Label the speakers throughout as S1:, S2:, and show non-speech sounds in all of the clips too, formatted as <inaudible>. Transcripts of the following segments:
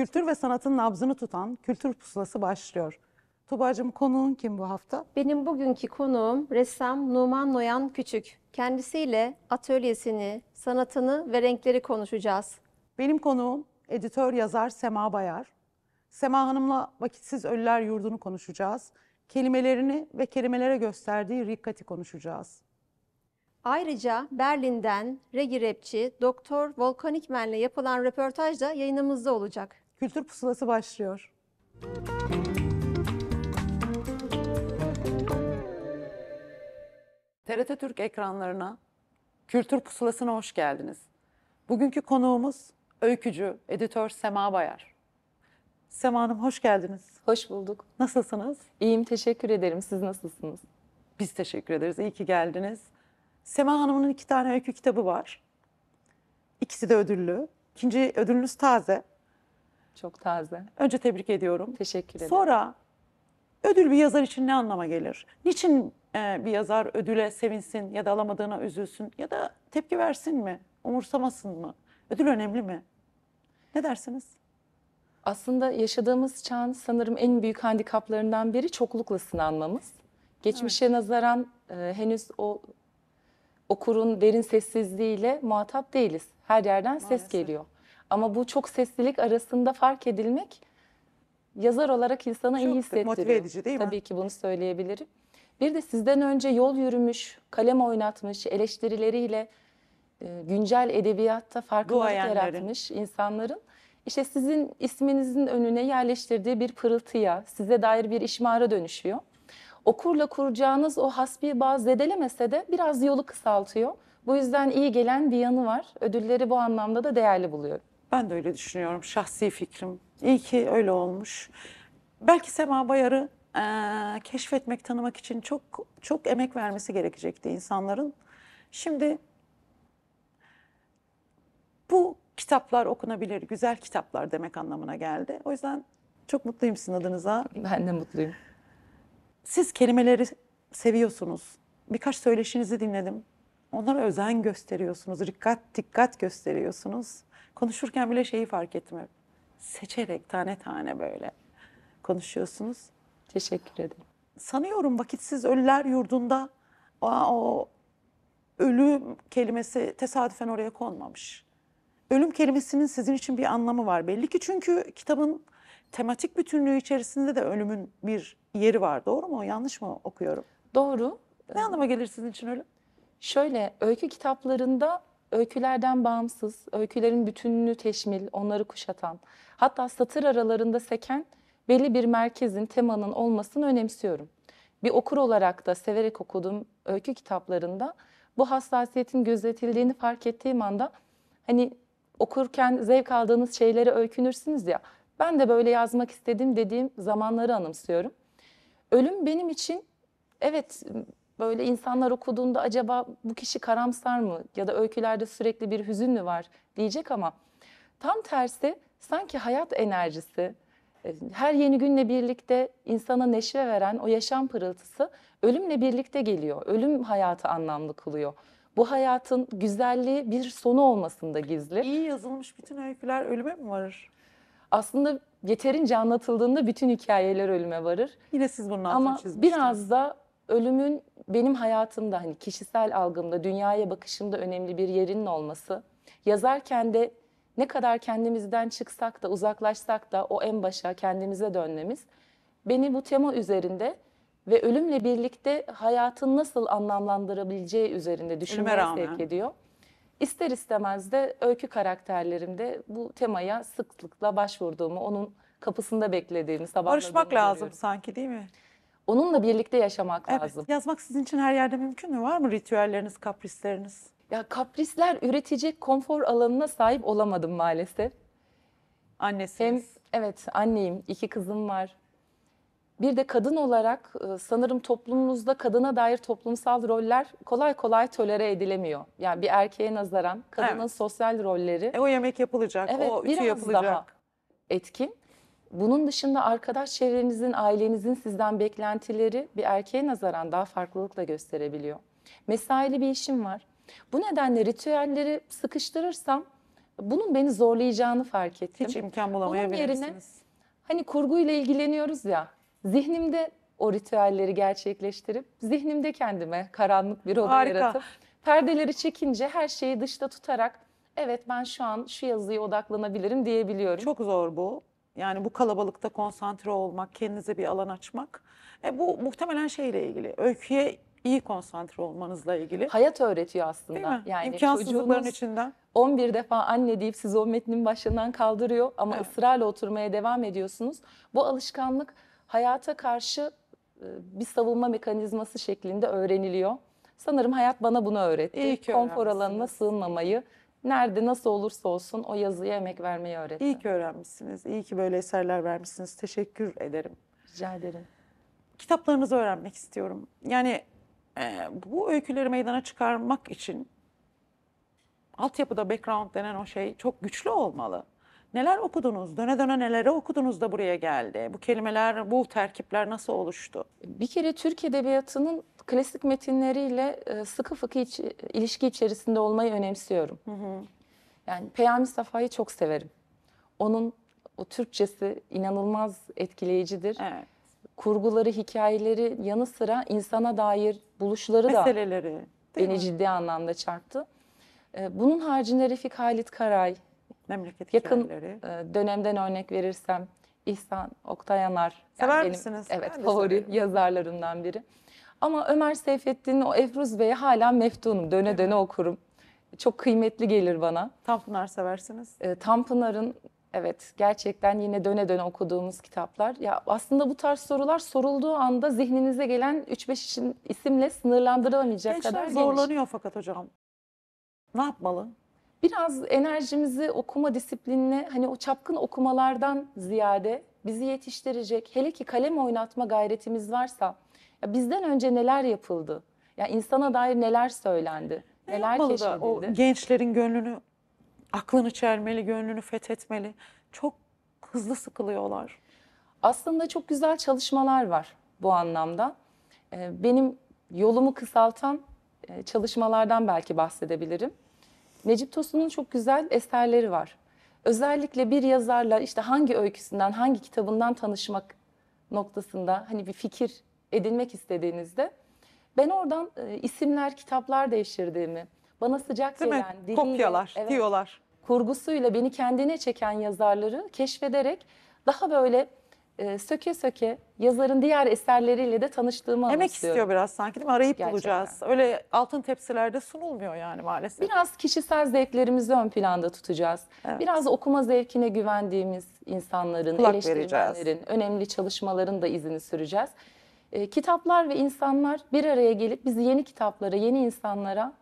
S1: kültür ve sanatın nabzını tutan kültür pusulası başlıyor. Tuba'cığım konuğun kim bu hafta?
S2: Benim bugünkü konuğum ressam Numan Noyan Küçük. Kendisiyle atölyesini,
S1: sanatını ve renkleri konuşacağız. Benim konuğum editör yazar Sema Bayar. Sema Hanım'la Vakitsiz Ölüler Yurdu'nu konuşacağız. Kelimelerini ve kelimelere gösterdiği rikkati konuşacağız.
S2: Ayrıca Berlin'den regi rapçi Doktor Volkanikmen'le yapılan röportaj da yayınımızda olacak. Kültür
S1: pusulası başlıyor. TRT Türk ekranlarına Kültür Pusulası'na hoş geldiniz. Bugünkü konuğumuz öykücü, editör Sema Bayar. Sema Hanım hoş geldiniz. Hoş bulduk. Nasılsınız? İyiyim, teşekkür ederim. Siz nasılsınız? Biz teşekkür ederiz. İyi ki geldiniz. Sema Hanım'ın iki tane öykü kitabı var. İkisi de ödüllü. İkinci ödülünüz taze. Çok taze. Önce tebrik ediyorum. Teşekkür ederim. Sonra ödül bir yazar için ne anlama gelir? Niçin e, bir yazar ödüle sevinsin ya da alamadığına üzülsün ya da tepki versin mi? Umursamasın mı? Ödül önemli mi? Ne dersiniz?
S3: Aslında yaşadığımız çağın sanırım en büyük handikaplarından biri çoklukla sınanmamız. Geçmişe evet. nazaran e, henüz o okurun derin sessizliğiyle muhatap değiliz. Her yerden Maalesef. ses geliyor. Ama bu çok seslilik arasında fark edilmek yazar olarak insana çok iyi hissettiriyor. Çok motive edici değil mi? Tabii ki bunu söyleyebilirim. Bir de sizden önce yol yürümüş, kalem oynatmış, eleştirileriyle e, güncel edebiyatta farkındalık yaratmış insanların işte sizin isminizin önüne yerleştirdiği bir pırıltıya, size dair bir işmara dönüşüyor. Okurla kuracağınız o hasbi bağ zedelemese de biraz yolu kısaltıyor. Bu yüzden iyi gelen
S1: bir yanı var. Ödülleri bu anlamda da değerli buluyorum. Ben de öyle düşünüyorum. Şahsi fikrim. İyi ki öyle olmuş. Belki Sema Bayar'ı e, keşfetmek, tanımak için çok çok emek vermesi gerekecekti insanların. Şimdi bu kitaplar okunabilir, güzel kitaplar demek anlamına geldi. O yüzden çok mutluyum sizin adınıza. Ben de mutluyum. Siz kelimeleri seviyorsunuz. Birkaç söyleşinizi dinledim. Onlara özen gösteriyorsunuz, dikkat dikkat gösteriyorsunuz. Konuşurken bile şeyi fark ettim hep. Seçerek tane tane böyle konuşuyorsunuz. Teşekkür ederim. Sanıyorum vakitsiz ölüler yurdunda o, o ölüm kelimesi tesadüfen oraya konmamış. Ölüm kelimesinin sizin için bir anlamı var belli ki çünkü kitabın tematik bütünlüğü içerisinde de ölümün bir yeri var. Doğru mu? Yanlış mı okuyorum?
S3: Doğru. Ne anlama gelir sizin için ölüm? Şöyle öykü kitaplarında öykülerden bağımsız, öykülerin bütününü teşmil, onları kuşatan, hatta satır aralarında seken belli bir merkezin, temanın olmasını önemsiyorum. Bir okur olarak da severek okuduğum öykü kitaplarında bu hassasiyetin gözetildiğini fark ettiğim anda hani okurken zevk aldığınız şeylere öykünürsünüz ya. Ben de böyle yazmak istedim dediğim zamanları anımsıyorum. Ölüm benim için evet Böyle insanlar okuduğunda acaba bu kişi karamsar mı ya da öykülerde sürekli bir hüzün mü var diyecek ama tam tersi sanki hayat enerjisi, e, her yeni günle birlikte insana neşe veren o yaşam pırıltısı ölümle birlikte geliyor. Ölüm hayatı anlamlı kılıyor. Bu hayatın güzelliği bir sonu olmasında gizli. İyi yazılmış bütün öyküler ölüme mi varır? Aslında yeterince anlatıldığında bütün hikayeler ölüme varır. Yine siz bunun altını Ama biraz da ölümün benim hayatımda hani kişisel algımda, dünyaya bakışımda önemli bir yerinin olması, yazarken de ne kadar kendimizden çıksak da, uzaklaşsak da o en başa kendimize dönmemiz beni bu tema üzerinde ve ölümle birlikte hayatın nasıl anlamlandırabileceği üzerinde düşünmeye sevk ediyor. İster istemez de öykü karakterlerimde bu temaya sıklıkla başvurduğumu, onun kapısında
S1: beklediğimi sabah Barışmak lazım sanki değil mi?
S3: Onunla birlikte yaşamak evet, lazım.
S1: Yazmak sizin için her yerde mümkün mü? Var mı ritüelleriniz, kaprisleriniz? Ya kaprisler
S3: üretecek konfor alanına sahip olamadım maalesef. Annesiniz. Hem, evet anneyim, iki kızım var. Bir de kadın olarak e, sanırım toplumumuzda kadına dair toplumsal roller kolay kolay tolere edilemiyor. Yani bir erkeğe nazaran kadının evet. sosyal rolleri. E, o yemek yapılacak, evet, o ütü yapılacak. Daha etkin. Bunun dışında arkadaş çevrenizin, ailenizin sizden beklentileri bir erkeğe nazaran daha farklılıkla gösterebiliyor. Mesaili bir işim var. Bu nedenle ritüelleri sıkıştırırsam bunun beni zorlayacağını fark ettim. Hiç imkan bulamayabilirsiniz. yerine hani kurguyla ilgileniyoruz ya zihnimde o ritüelleri gerçekleştirip zihnimde kendime karanlık bir oda Harika. yaratıp perdeleri çekince her şeyi dışta
S1: tutarak evet ben şu an şu yazıya odaklanabilirim diyebiliyorum. Çok zor bu. Yani bu kalabalıkta konsantre olmak, kendinize bir alan açmak. E, bu muhtemelen şeyle ilgili. Öyküye iyi konsantre olmanızla ilgili. Hayat öğretiyor aslında. Değil mi? Yani İmkansızlıkların
S3: içinden. 11 defa anne deyip sizi o metnin başından kaldırıyor ama evet. ısrarla oturmaya devam ediyorsunuz. Bu alışkanlık hayata karşı e, bir savunma mekanizması şeklinde öğreniliyor. Sanırım hayat bana bunu öğretti. İyi ki Konfor alanına sığınmamayı, Nerede nasıl olursa olsun o yazıya emek vermeyi öğretti. İyi ki öğrenmişsiniz. İyi ki böyle
S1: eserler vermişsiniz. Teşekkür ederim. Rica ederim. Kitaplarınızı öğrenmek istiyorum. Yani e, bu öyküleri meydana çıkarmak için altyapıda background denen o şey çok güçlü olmalı. Neler okudunuz? Döne döne neleri okudunuz da buraya geldi? Bu kelimeler, bu terkipler nasıl oluştu? Bir kere Türk
S3: Edebiyatı'nın klasik metinleriyle e, sıkı fıkı iç, e, ilişki içerisinde olmayı önemsiyorum. Hı hı. Yani Peyami Safa'yı çok severim. Onun o Türkçesi inanılmaz etkileyicidir. Evet. Kurguları, hikayeleri yanı sıra insana dair buluşları Meseleleri,
S1: da beni mi? ciddi
S3: anlamda çarptı. E, bunun haricinde Refik Halit Karay, Memleket yakın e, dönemden örnek verirsem İhsan Oktayanar. Yani Sever benim, misiniz? Evet, favori yazarlarımdan biri. Ama Ömer Seyfettin'in o Efruz Bey'i hala meftunum. Döne döne okurum. Çok kıymetli gelir bana. Tanpınar seversiniz. E, Tanpınar'ın evet gerçekten yine döne döne okuduğumuz kitaplar. Ya aslında bu tarz sorular sorulduğu anda zihninize gelen 3-5 isimle sınırlandırılamayacak Gençler kadar geniş. zorlanıyor fakat hocam. Ne yapmalı? Biraz enerjimizi okuma disiplinine hani o çapkın okumalardan ziyade bizi yetiştirecek hele ki kalem oynatma gayretimiz varsa ya bizden önce neler yapıldı? Ya insana dair neler söylendi? Ne neler keşfedildi? o
S1: gençlerin gönlünü, aklını çelmeli, gönlünü fethetmeli. Çok hızlı sıkılıyorlar. Aslında çok güzel çalışmalar var bu anlamda. Ee,
S3: benim yolumu kısaltan e, çalışmalardan belki bahsedebilirim. Necip Tosun'un çok güzel eserleri var. Özellikle bir yazarla işte hangi öyküsünden, hangi kitabından tanışmak noktasında hani bir fikir edinmek istediğinizde ben oradan e, isimler, kitaplar değiştirdiğimi, bana sıcak Değil gelen, mi? diliyle, Kopyalar, evet, diyorlar. kurgusuyla beni kendine çeken yazarları keşfederek daha böyle e, söke söke yazarın diğer eserleriyle de tanıştığımı Emek istiyor biraz sanki değil mi? Arayıp Gerçekten. bulacağız. Öyle
S1: altın tepsilerde sunulmuyor yani maalesef. Biraz
S3: kişisel zevklerimizi ön planda tutacağız. Evet. Biraz okuma zevkine güvendiğimiz insanların, Kulak vereceğiz. önemli çalışmaların da izini süreceğiz e, kitaplar ve insanlar bir araya gelip bizi yeni kitaplara, yeni insanlara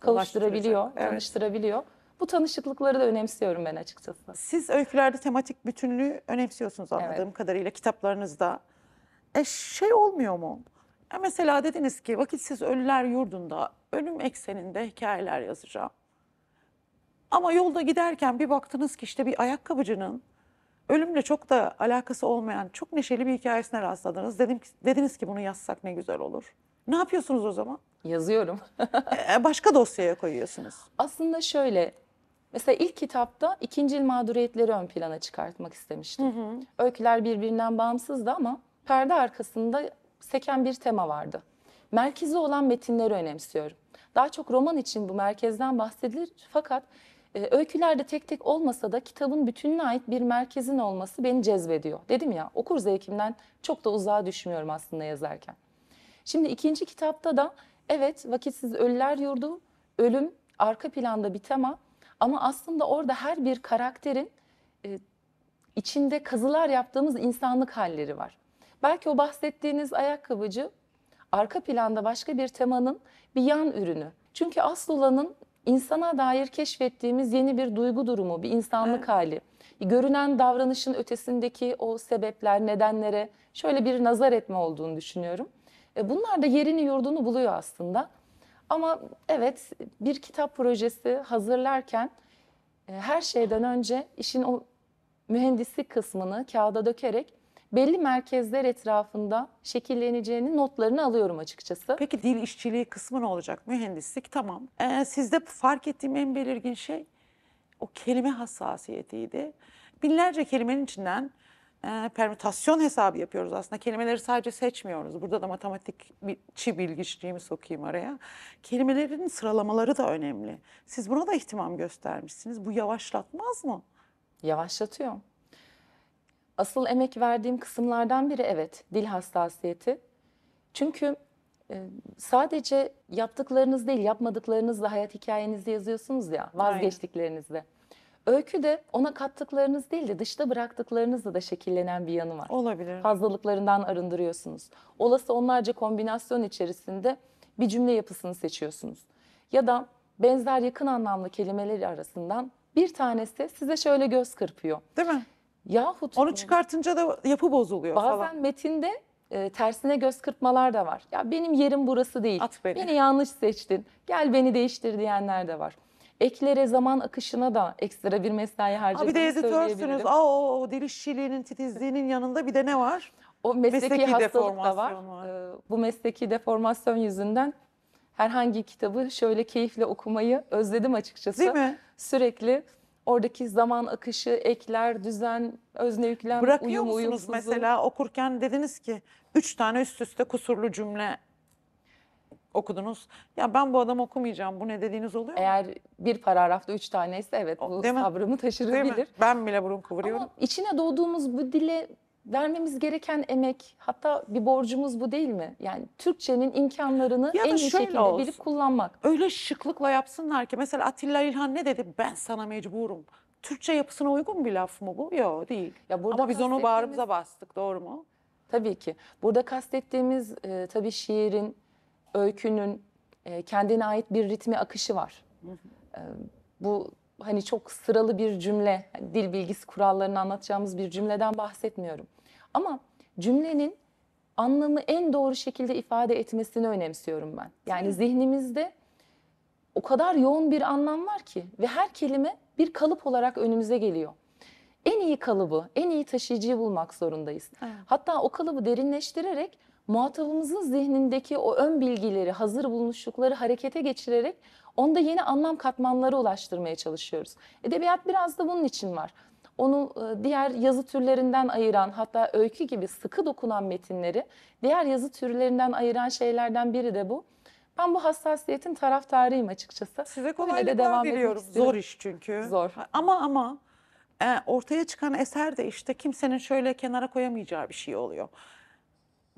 S1: kavuşturabiliyor, evet. tanıştırabiliyor. Bu tanışıklıkları da önemsiyorum ben açıkçası. Siz öykülerde tematik bütünlüğü önemsiyorsunuz anladığım evet. kadarıyla kitaplarınızda. E şey olmuyor mu? E mesela dediniz ki vakitsiz ölüler yurdunda ölüm ekseninde hikayeler yazacağım. Ama yolda giderken bir baktınız ki işte bir ayakkabıcının ölümle çok da alakası olmayan çok neşeli bir hikayesine rastladınız. Dedim ki, dediniz ki bunu yazsak ne güzel olur. Ne yapıyorsunuz o zaman? Yazıyorum. <laughs> E, başka dosyaya koyuyorsunuz.
S3: Aslında şöyle Mesela ilk kitapta ikincil mağduriyetleri ön plana çıkartmak istemiştim. Hı hı. Öyküler birbirinden bağımsızdı ama perde arkasında seken bir tema vardı. Merkezi olan metinleri önemsiyorum. Daha çok roman için bu merkezden bahsedilir fakat e, öykülerde tek tek olmasa da kitabın bütününe ait bir merkezin olması beni cezbediyor. Dedim ya okur zevkimden çok da uzağa düşmüyorum aslında yazarken. Şimdi ikinci kitapta da evet vakitsiz ölüler yurdu, ölüm arka planda bir tema ama aslında orada her bir karakterin e, içinde kazılar yaptığımız insanlık halleri var. Belki o bahsettiğiniz ayakkabıcı arka planda başka bir temanın bir yan ürünü. Çünkü asıl olanın insana dair keşfettiğimiz yeni bir duygu durumu, bir insanlık evet. hali. Görünen davranışın ötesindeki o sebepler, nedenlere şöyle bir nazar etme olduğunu düşünüyorum. E, bunlar da yerini yurdunu buluyor aslında. Ama evet bir kitap projesi hazırlarken e, her şeyden önce işin o mühendislik kısmını kağıda dökerek belli merkezler etrafında şekilleneceğini notlarını alıyorum
S1: açıkçası. Peki dil işçiliği kısmı ne olacak? Mühendislik tamam. Ee, sizde fark ettiğim en belirgin şey o kelime hassasiyetiydi. Binlerce kelimenin içinden e, permütasyon hesabı yapıyoruz aslında. Kelimeleri sadece seçmiyoruz. Burada da matematikçi bilgiçliğimi sokayım araya. Kelimelerin sıralamaları da önemli. Siz buna da ihtimam göstermişsiniz. Bu yavaşlatmaz mı? Yavaşlatıyor
S3: asıl emek verdiğim kısımlardan biri evet dil hassasiyeti. Çünkü e, sadece yaptıklarınız değil yapmadıklarınızla hayat hikayenizi yazıyorsunuz ya vazgeçtiklerinizle. Öykü de ona kattıklarınız değil de dışta bıraktıklarınızla da şekillenen bir yanı var. Olabilir. Fazlalıklarından arındırıyorsunuz. Olası onlarca kombinasyon içerisinde bir cümle yapısını seçiyorsunuz. Ya da benzer yakın anlamlı kelimeleri arasından bir tanesi size şöyle göz kırpıyor. Değil mi?
S1: Yahut Onu çıkartınca da yapı bozuluyor bazen
S3: falan. metinde e, tersine göz kırpmalar da var. Ya benim yerim burası değil. At beni. Beni yanlış seçtin. Gel beni değiştir diyenler de var. Eklere zaman akışına da ekstra bir mesai Aa, harcadığını bir de editorsünüz. söyleyebilirim. Aa,
S1: o, o deli titizliğinin yanında bir de ne var? O mesleki, mesleki hastalık da deformasyon var. Ee,
S3: bu mesleki deformasyon yüzünden herhangi kitabı şöyle keyifle okumayı özledim açıkçası. Değil mi? Sürekli Oradaki zaman akışı, ekler, düzen, özne yüklem, Bırakıyor uyum, musunuz uyumsuzluğu. mesela
S1: okurken dediniz ki üç tane üst üste kusurlu cümle okudunuz. Ya ben bu adam okumayacağım. Bu ne dediğiniz oluyor mu? Eğer bir paragrafta üç taneyse evet bu değil sabrımı Değil taşırabilir. Ben bile burun kıvırıyorum.
S3: Ama içine doğduğumuz bu dile vermemiz gereken emek hatta bir borcumuz bu değil mi? Yani Türkçenin imkanlarını ya en iyi şekilde olsun. bilip kullanmak.
S1: Öyle şıklıkla yapsınlar ki mesela Atilla İlhan ne dedi? Ben sana mecburum. Türkçe yapısına uygun bir laf mı bu? Yok değil. Ya burada Ama biz onu bağrımıza bastık doğru mu? Tabii ki. Burada kastettiğimiz e, tabii
S3: şiirin, öykünün e, kendine ait bir ritmi akışı var. e, bu hani çok sıralı bir cümle, dil bilgisi kurallarını anlatacağımız bir cümleden bahsetmiyorum. Ama cümlenin anlamı en doğru şekilde ifade etmesini önemsiyorum ben. Yani zihnimizde o kadar yoğun bir anlam var ki ve her kelime bir kalıp olarak önümüze geliyor. En iyi kalıbı, en iyi taşıyıcıyı bulmak zorundayız. Evet. Hatta o kalıbı derinleştirerek muhatabımızın zihnindeki o ön bilgileri, hazır bulmuşlukları harekete geçirerek onda yeni anlam katmanları ulaştırmaya çalışıyoruz. Edebiyat biraz da bunun için var onu e, diğer yazı türlerinden ayıran hatta öykü gibi sıkı dokunan metinleri diğer yazı türlerinden ayıran şeylerden biri de bu. Ben bu hassasiyetin taraftarıyım açıkçası. Size kolaylıklar de devam diliyorum. Zor iş
S1: çünkü. Zor. Ama ama e, ortaya çıkan eser de işte kimsenin şöyle kenara koyamayacağı bir şey oluyor.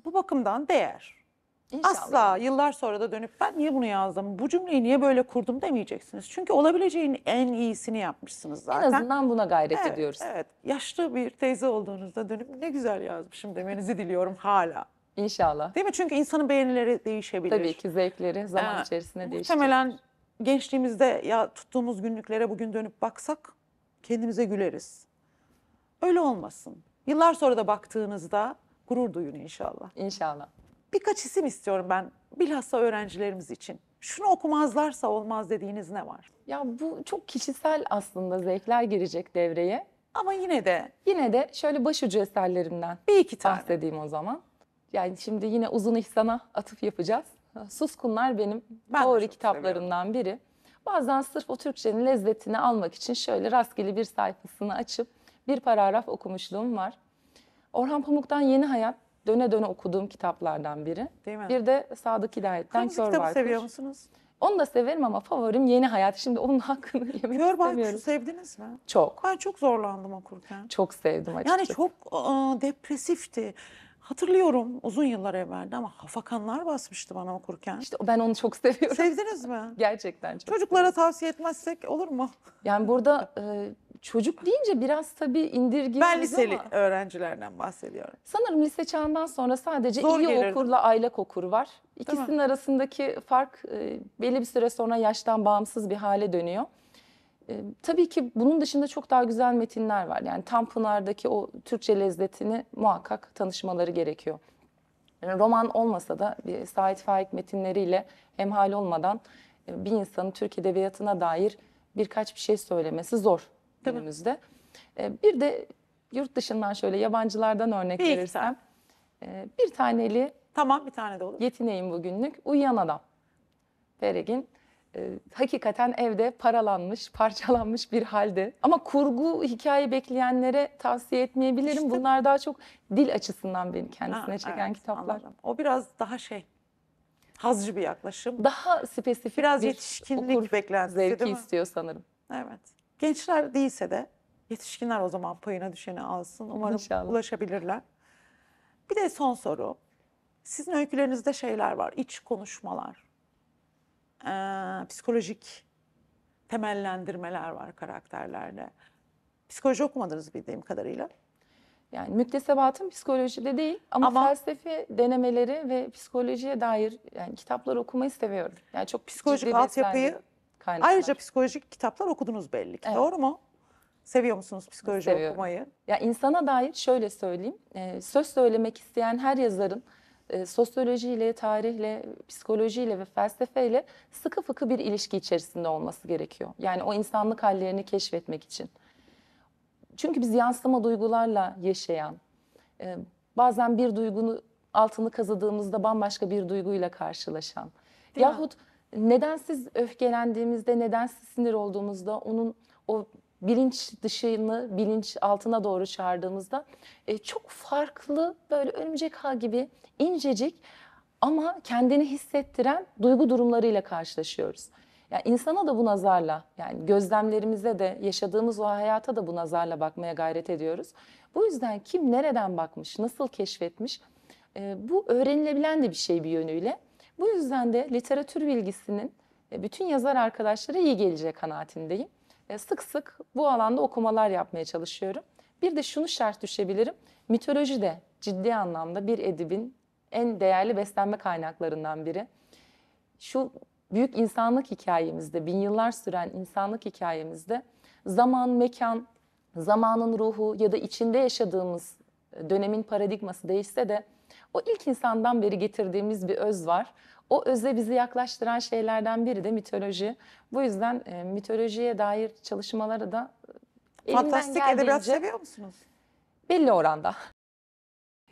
S1: Bu bakımdan değer. İnşallah. Asla yıllar sonra da dönüp ben niye bunu yazdım, bu cümleyi niye böyle kurdum demeyeceksiniz. Çünkü olabileceğin en iyisini yapmışsınız zaten. En azından buna gayret evet, ediyoruz. Evet, yaşlı bir teyze olduğunuzda dönüp ne güzel yazmışım demenizi diliyorum hala. İnşallah. Değil mi? Çünkü insanın beğenileri değişebilir. Tabii ki zevkleri zaman ee, içerisinde değişecek. Muhtemelen gençliğimizde ya tuttuğumuz günlüklere bugün dönüp baksak kendimize güleriz. Öyle olmasın. Yıllar sonra da baktığınızda gurur duyun inşallah. İnşallah. Birkaç isim istiyorum ben bilhassa öğrencilerimiz için. Şunu okumazlarsa olmaz dediğiniz ne var? Ya bu çok kişisel aslında zevkler girecek devreye. Ama yine de Yine de şöyle
S3: başucu eserlerimden bir iki tane. bahsedeyim o zaman. Yani şimdi yine Uzun İhsan'a atıf yapacağız. Suskunlar benim Ben de favori çok kitaplarımdan biri. Bazen sırf o Türkçenin lezzetini almak için şöyle rastgele bir sayfasını açıp bir paragraf okumuşluğum var. Orhan Pamuk'tan Yeni Hayat döne döne okuduğum kitaplardan biri. Değil mi? Bir de Sadık Hidayet'ten Hangi Kör Baykuş. seviyor musunuz? Onu da severim ama favorim Yeni Hayat. Şimdi onun hakkını <laughs> yemek Kör
S1: istemiyorum. Kör sevdiniz mi? Çok. Ben çok zorlandım okurken.
S3: Çok sevdim açıkçası. Yani çok
S1: ıı, depresifti. Hatırlıyorum uzun yıllar evvelde ama hafakanlar basmıştı bana okurken. İşte ben onu çok seviyorum. Sevdiniz mi? <laughs> Gerçekten çok. Çocuklara seviyorum. tavsiye etmezsek
S3: olur mu? Yani burada e, <laughs> Çocuk deyince biraz tabii indirgiyoruz Ben liseli ama
S1: öğrencilerden bahsediyorum.
S3: sanırım lise çağından sonra sadece Zor iyi gelirdi. okurla aylak okur var. İkisinin arasındaki fark e, belli bir süre sonra yaştan bağımsız bir hale dönüyor. E, tabii ki bunun dışında çok daha güzel metinler var. Yani Tanpınar'daki o Türkçe lezzetini muhakkak tanışmaları gerekiyor. Yani roman olmasa da bir Sait Faik metinleriyle hemhal olmadan e, bir insanın Türk edebiyatına dair birkaç bir şey söylemesi zor günümüzde. E, bir de yurt dışından şöyle yabancılardan örnek Bir iki verirsem. e, bir taneli Tamam bir tane de olur. yetineyim bugünlük. Uyuyan adam. Peregin. e, hakikaten evde paralanmış, <laughs> parçalanmış bir halde. Ama kurgu hikaye bekleyenlere tavsiye etmeyebilirim. İşte- Bunlar daha çok dil açısından beni kendisine Ha, çeken evet, kitaplar. anladım.
S1: O biraz daha şey hazcı bir yaklaşım. Daha spesifik Biraz bir yetişkinlik okur beklentisi zevki istiyor sanırım. Evet. Gençler değilse de yetişkinler o zaman payına düşeni alsın. Umarım İnşallah. ulaşabilirler. Bir de son soru. Sizin öykülerinizde şeyler var. İç konuşmalar, ee, psikolojik temellendirmeler var karakterlerde. Psikoloji okumadınız bildiğim kadarıyla.
S3: Yani müktesebatım psikolojide değil ama, ama felsefe denemeleri ve psikolojiye dair
S1: yani kitaplar okumayı seviyorum. Yani çok psikolojik altyapıyı kaynaklar. Ayrıca psikolojik kitaplar okudunuz belli ki. Evet. Doğru mu? Seviyor musunuz psikoloji Seviyorum. okumayı?
S3: Ya insana dair şöyle söyleyeyim. E, söz söylemek isteyen her yazarın e, sosyolojiyle, tarihle, psikolojiyle ve felsefeyle sıkı fıkı bir ilişki içerisinde olması gerekiyor. Yani o insanlık hallerini keşfetmek için. Çünkü biz yansıma duygularla yaşayan, e, bazen bir duygunu altını kazıdığımızda bambaşka bir duyguyla karşılaşan. Değil yahut mi? nedensiz öfkelendiğimizde, nedensiz sinir olduğumuzda onun o bilinç dışını bilinç altına doğru çağırdığımızda e, çok farklı böyle örümcek ağ gibi incecik ama kendini hissettiren duygu durumlarıyla karşılaşıyoruz. Yani insana da bu nazarla, yani gözlemlerimize de, yaşadığımız o hayata da bu nazarla bakmaya gayret ediyoruz. Bu yüzden kim nereden bakmış, nasıl keşfetmiş, e, bu öğrenilebilen de bir şey bir yönüyle. Bu yüzden de literatür bilgisinin e, bütün yazar arkadaşlara iyi geleceği kanaatindeyim. E, sık sık bu alanda okumalar yapmaya çalışıyorum. Bir de şunu şart düşebilirim. Mitoloji de ciddi anlamda bir edibin en değerli beslenme kaynaklarından biri. Şu büyük insanlık hikayemizde, bin yıllar süren insanlık hikayemizde zaman, mekan, zamanın ruhu ya da içinde yaşadığımız e, dönemin paradigması değişse de o ilk insandan beri getirdiğimiz bir öz var. O öze bizi yaklaştıran şeylerden biri de mitoloji. Bu yüzden e, mitolojiye dair çalışmaları da
S1: e, Fantastik edebiyat seviyor musunuz?
S3: belli oranda.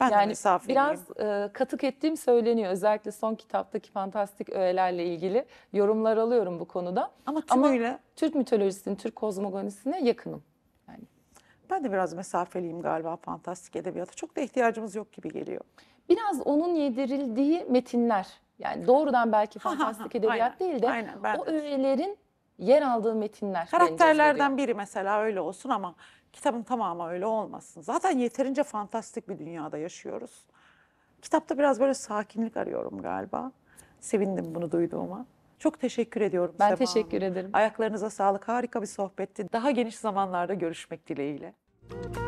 S3: Ben de yani mesafeli. biraz e, katık ettiğim söyleniyor. Özellikle son kitaptaki fantastik öğelerle ilgili yorumlar alıyorum bu konuda. Ama tümüyle Türk
S1: mitolojisinin, Türk kozmogonisine yakınım. Yani ben de biraz mesafeliyim galiba fantastik edebiyata. Çok da ihtiyacımız yok gibi geliyor
S3: biraz onun yedirildiği metinler yani doğrudan belki fantastik edebiyat aynen, değil de aynen, o de. öğelerin yer aldığı metinler.
S1: Karakterlerden biri mesela öyle olsun ama kitabın tamamı öyle olmasın. Zaten yeterince fantastik bir dünyada yaşıyoruz. Kitapta biraz böyle sakinlik arıyorum galiba. Sevindim bunu duyduğuma. Çok teşekkür ediyorum. Ben Seba teşekkür Hanım. ederim. Ayaklarınıza sağlık. Harika bir sohbetti. Daha geniş zamanlarda görüşmek dileğiyle. Müzik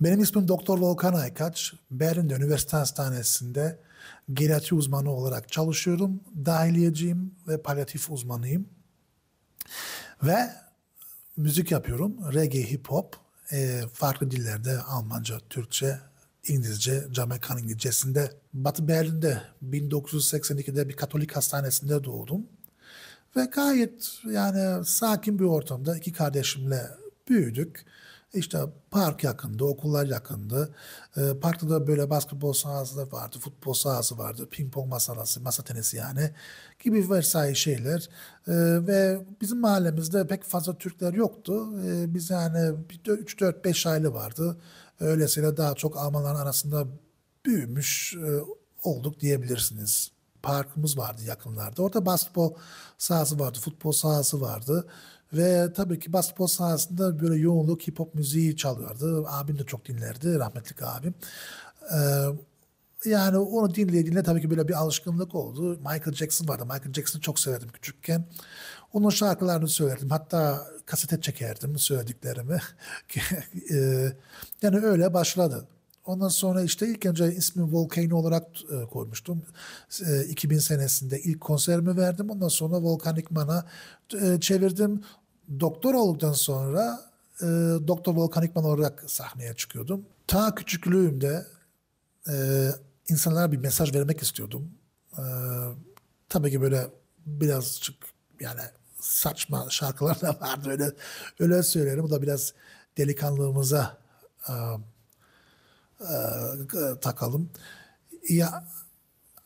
S4: Benim ismim Doktor Volkan Aykaç. Berlin'de üniversite hastanesinde geriatri uzmanı olarak çalışıyorum. Dahiliyeciyim ve palyatif uzmanıyım. Ve müzik yapıyorum. Reggae, hip hop. E, farklı dillerde Almanca, Türkçe, İngilizce, Jamaikan İngilizcesinde. Batı Berlin'de 1982'de bir Katolik hastanesinde doğdum. Ve gayet yani sakin bir ortamda iki kardeşimle büyüdük. İşte park yakındı, okullar yakındı. E, parkta da böyle basketbol sahası da vardı, futbol sahası vardı, ping-pong masası, masa tenisi yani gibi vesaire şeyler. E, ve bizim mahallemizde pek fazla Türkler yoktu. E, biz yani 3-4-5 aile vardı. Öylesine daha çok Almanların arasında büyümüş e, olduk diyebilirsiniz. Parkımız vardı yakınlarda. Orada basketbol sahası vardı, futbol sahası vardı. Ve tabii ki basketbol sahasında böyle yoğunluk hip hop müziği çalıyordu. Abim de çok dinlerdi rahmetli abim. Ee, yani onu dinleye dinleye tabii ki böyle bir alışkanlık oldu. Michael Jackson vardı. Michael Jackson'ı çok severdim küçükken. Onun şarkılarını söylerdim. Hatta kasete çekerdim söylediklerimi. <laughs> E, yani öyle başladı. Ondan sonra işte ilk önce ismi Volcano olarak e, koymuştum. E, 2000 senesinde ilk konserimi verdim. Ondan sonra Volcanic Man'a e, çevirdim doktor olduktan sonra e, Doktor Volkan İkman olarak sahneye çıkıyordum. Ta küçüklüğümde e, insanlara bir mesaj vermek istiyordum. E, tabii ki böyle birazcık yani saçma şarkılar da vardı öyle öyle söylerim. Bu da biraz delikanlığımıza e, e, takalım. Ya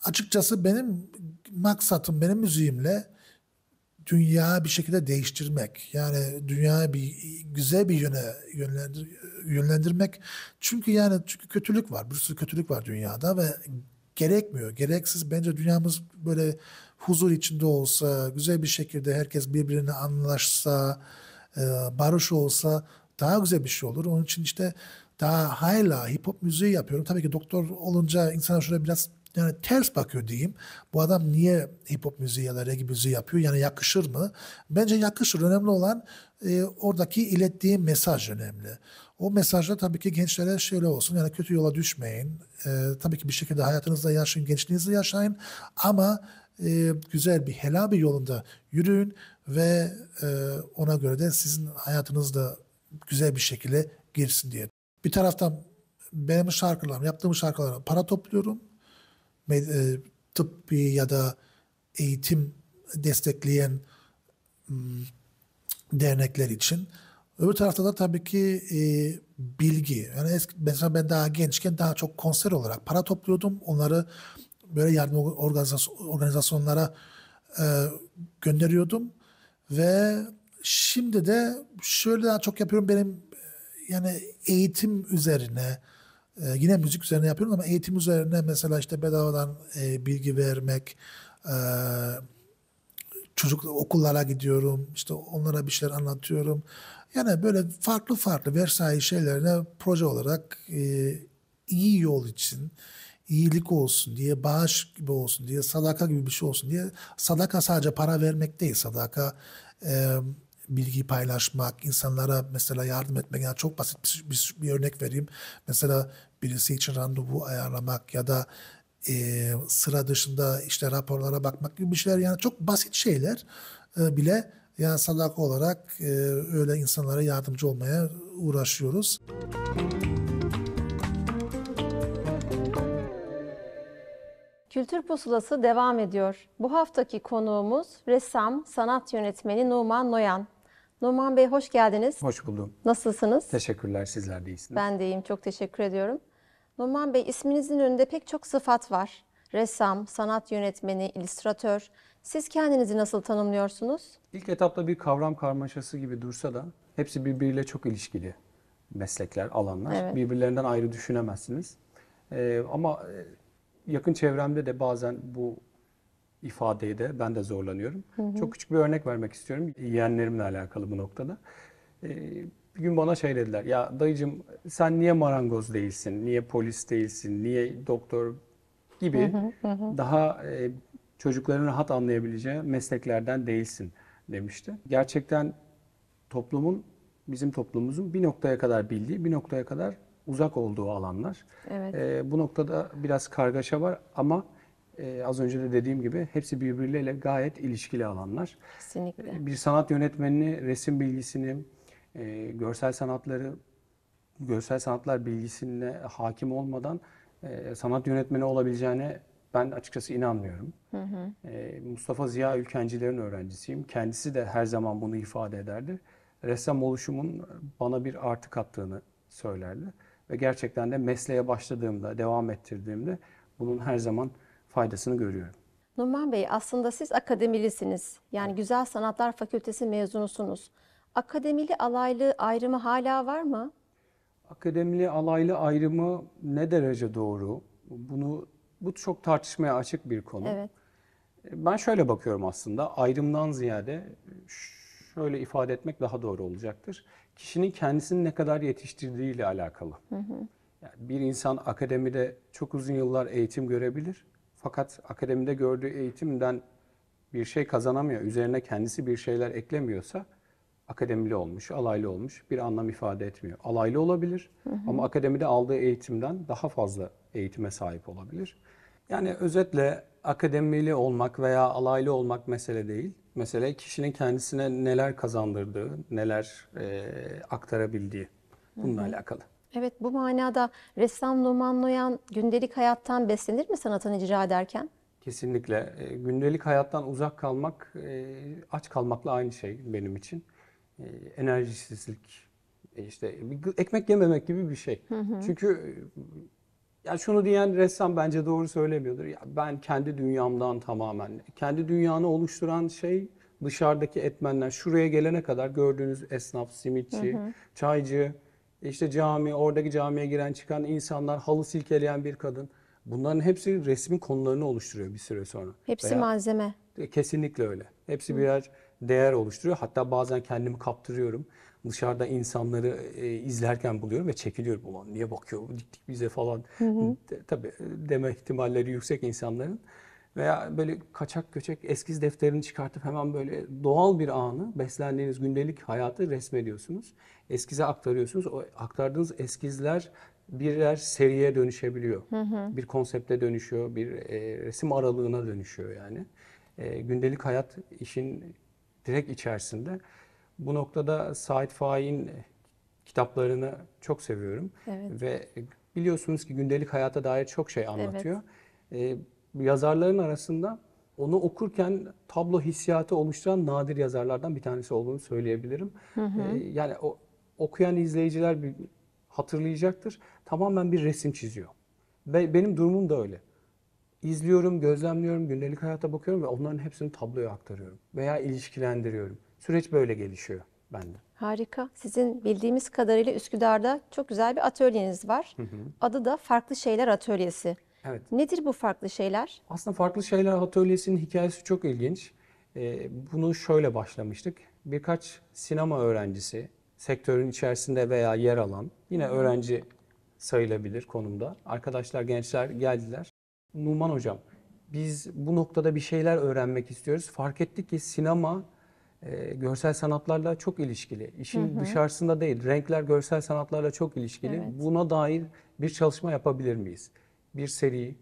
S4: açıkçası benim maksatım benim müziğimle dünya bir şekilde değiştirmek. Yani dünyayı bir güzel bir yöne yönlendir, yönlendirmek. Çünkü yani çünkü kötülük var. Bir sürü kötülük var dünyada ve gerekmiyor. Gereksiz bence dünyamız böyle huzur içinde olsa, güzel bir şekilde herkes birbirini anlaşsa, e, barış olsa daha güzel bir şey olur. Onun için işte daha hala hip hop müziği yapıyorum. Tabii ki doktor olunca insana şöyle biraz yani ters bakıyor diyeyim. Bu adam niye hip hop müziği ya da reggae müziği yapıyor? Yani yakışır mı? Bence yakışır. Önemli olan e, oradaki ilettiği mesaj önemli. O mesajda tabii ki gençlere şöyle olsun yani kötü yola düşmeyin. E, tabii ki bir şekilde hayatınızda yaşayın, gençliğinizi yaşayın ama e, güzel bir helal bir yolunda yürüyün ve e, ona göre de sizin hayatınızda güzel bir şekilde girsin diye. Bir taraftan benim şarkılarım, yaptığım şarkılara para topluyorum. E, tıbbi ya da eğitim destekleyen hmm, dernekler için. Öbür tarafta da tabii ki e, bilgi. Yani eski, mesela ben daha gençken daha çok konser olarak para topluyordum. Onları böyle yardım organizasyonlara e, gönderiyordum. Ve şimdi de şöyle daha çok yapıyorum benim e, yani eğitim üzerine, ee, yine müzik üzerine yapıyorum ama eğitim üzerine mesela işte bedavadan e, bilgi vermek, e, çocuk okullara gidiyorum, işte onlara bir şeyler anlatıyorum. Yani böyle farklı farklı versayi şeylerine proje olarak e, iyi yol için, iyilik olsun diye, bağış gibi olsun diye, sadaka gibi bir şey olsun diye. Sadaka sadece para vermek değil, sadaka... E, bilgi paylaşmak, insanlara mesela yardım etmek. Yani çok basit bir, bir, bir örnek vereyim. Mesela birisi için randevu ayarlamak ya da e, sıra dışında işte raporlara bakmak gibi bir şeyler. Yani çok basit şeyler e, bile yani sadaka olarak e, öyle insanlara yardımcı olmaya uğraşıyoruz.
S2: Kültür Pusulası devam ediyor. Bu haftaki konuğumuz ressam, sanat yönetmeni Numan Noyan. Numan Bey hoş geldiniz. Hoş buldum. Nasılsınız?
S5: Teşekkürler. Sizler de iyisiniz. Ben
S2: de iyiyim. Çok teşekkür ediyorum. Numan Bey isminizin önünde pek çok sıfat var. Ressam, sanat yönetmeni, illüstratör. Siz kendinizi nasıl tanımlıyorsunuz?
S5: İlk etapta bir kavram karmaşası gibi dursa da hepsi birbiriyle çok ilişkili meslekler, alanlar. Evet. Birbirlerinden ayrı düşünemezsiniz. Ee, ama e, yakın çevremde de bazen bu ifadeyi de ben de zorlanıyorum. Hı hı. Çok küçük bir örnek vermek istiyorum. Yeğenlerimle alakalı bu noktada. Ee, bir gün bana şey dediler. Ya dayıcım sen niye marangoz değilsin? Niye polis değilsin? Niye doktor gibi hı hı hı. daha e, çocukların rahat anlayabileceği mesleklerden değilsin demişti. Gerçekten toplumun bizim toplumumuzun bir noktaya kadar bildiği, bir noktaya kadar uzak olduğu alanlar. Evet. E, bu noktada biraz kargaşa var ama e, az önce de dediğim gibi hepsi birbirleriyle gayet ilişkili alanlar. Kesinlikle. Ee, bir sanat yönetmenini, resim bilgisini, e, görsel sanatları, görsel sanatlar bilgisine hakim olmadan e, sanat yönetmeni olabileceğine ben açıkçası inanmıyorum. Hı hı. E, Mustafa Ziya Ülkencilerin öğrencisiyim. Kendisi de her zaman bunu ifade ederdi. Ressam oluşumun bana bir artı kattığını söylerdi. Ve gerçekten de mesleğe başladığımda, devam ettirdiğimde bunun her zaman faydasını görüyorum.
S2: Numan Bey aslında siz akademilisiniz. Yani evet. Güzel Sanatlar Fakültesi mezunusunuz. Akademili alaylı ayrımı hala var mı?
S5: Akademili alaylı ayrımı ne derece doğru? Bunu bu çok tartışmaya açık bir konu. Evet. E, ben şöyle bakıyorum aslında ayrımdan ziyade şöyle ifade etmek daha doğru olacaktır. Kişinin kendisini ne kadar yetiştirdiğiyle alakalı. Hı hı. Yani bir insan akademide çok uzun yıllar eğitim görebilir fakat akademide gördüğü eğitimden bir şey kazanamıyor, üzerine kendisi bir şeyler eklemiyorsa akademili olmuş, alaylı olmuş bir anlam ifade etmiyor. Alaylı olabilir hı hı. ama akademide aldığı eğitimden daha fazla eğitime sahip olabilir. Yani özetle akademili olmak veya alaylı olmak mesele değil. Mesele kişinin kendisine neler kazandırdığı, neler e, aktarabildiği bununla hı hı. alakalı.
S2: Evet bu manada ressam Numan Noyan gündelik hayattan beslenir mi sanatını hani icra ederken?
S5: Kesinlikle. E, gündelik hayattan uzak kalmak, e, aç kalmakla aynı şey benim için. E, enerjisizlik, e, işte ekmek yememek gibi bir şey. Hı hı. Çünkü e, ya şunu diyen ressam bence doğru söylemiyordur. Ya ben kendi dünyamdan tamamen, kendi dünyanı oluşturan şey dışarıdaki etmenler. Şuraya gelene kadar gördüğünüz esnaf, simitçi, hı hı. çaycı, e, işte cami, oradaki camiye giren çıkan insanlar, halı silkeleyen bir kadın. Bunların hepsi resmin konularını oluşturuyor bir süre sonra. Hepsi Veya, malzeme. E, kesinlikle öyle. Hepsi Hı. birer değer oluşturuyor. Hatta bazen kendimi kaptırıyorum. Dışarıda insanları e, izlerken buluyorum ve çekiliyorum. Ulan niye bakıyor dik dik bize falan. Hı hı. De, tabii e, deme ihtimalleri yüksek insanların veya böyle kaçak göçek eskiz defterini çıkartıp hemen böyle doğal bir anı, beslendiğiniz gündelik hayatı resmediyorsunuz. Eskize aktarıyorsunuz. O aktardığınız eskizler birer seriye dönüşebiliyor. Hı hı. Bir konsepte dönüşüyor, bir e, resim aralığına dönüşüyor yani. E, gündelik hayat işin direkt içerisinde. Bu noktada Said Faik'in kitaplarını çok seviyorum. Evet. Ve biliyorsunuz ki gündelik hayata dair çok şey anlatıyor. Evet. E, yazarların arasında onu okurken tablo hissiyatı oluşturan nadir yazarlardan bir tanesi olduğunu söyleyebilirim. Hı hı. Ee, yani o, okuyan izleyiciler bir, hatırlayacaktır. Tamamen bir resim çiziyor. Ve benim durumum da öyle. İzliyorum, gözlemliyorum, gündelik hayata bakıyorum ve onların hepsini tabloya aktarıyorum veya ilişkilendiriyorum. Süreç böyle gelişiyor bende.
S2: Harika. Sizin bildiğimiz kadarıyla Üsküdar'da çok güzel bir atölyeniz var. Hı hı. Adı da Farklı Şeyler Atölyesi. Evet. Nedir bu farklı şeyler?
S5: Aslında farklı şeyler atölyesinin hikayesi çok ilginç. Ee, bunu şöyle başlamıştık. Birkaç sinema öğrencisi, sektörün içerisinde veya yer alan, yine öğrenci sayılabilir konumda. Arkadaşlar, gençler geldiler. Numan Hocam, biz bu noktada bir şeyler öğrenmek istiyoruz. Fark ettik ki sinema e, görsel sanatlarla çok ilişkili. İşin hı hı. dışarısında değil, renkler görsel sanatlarla çok ilişkili. Evet. Buna dair bir çalışma yapabilir miyiz? bir seri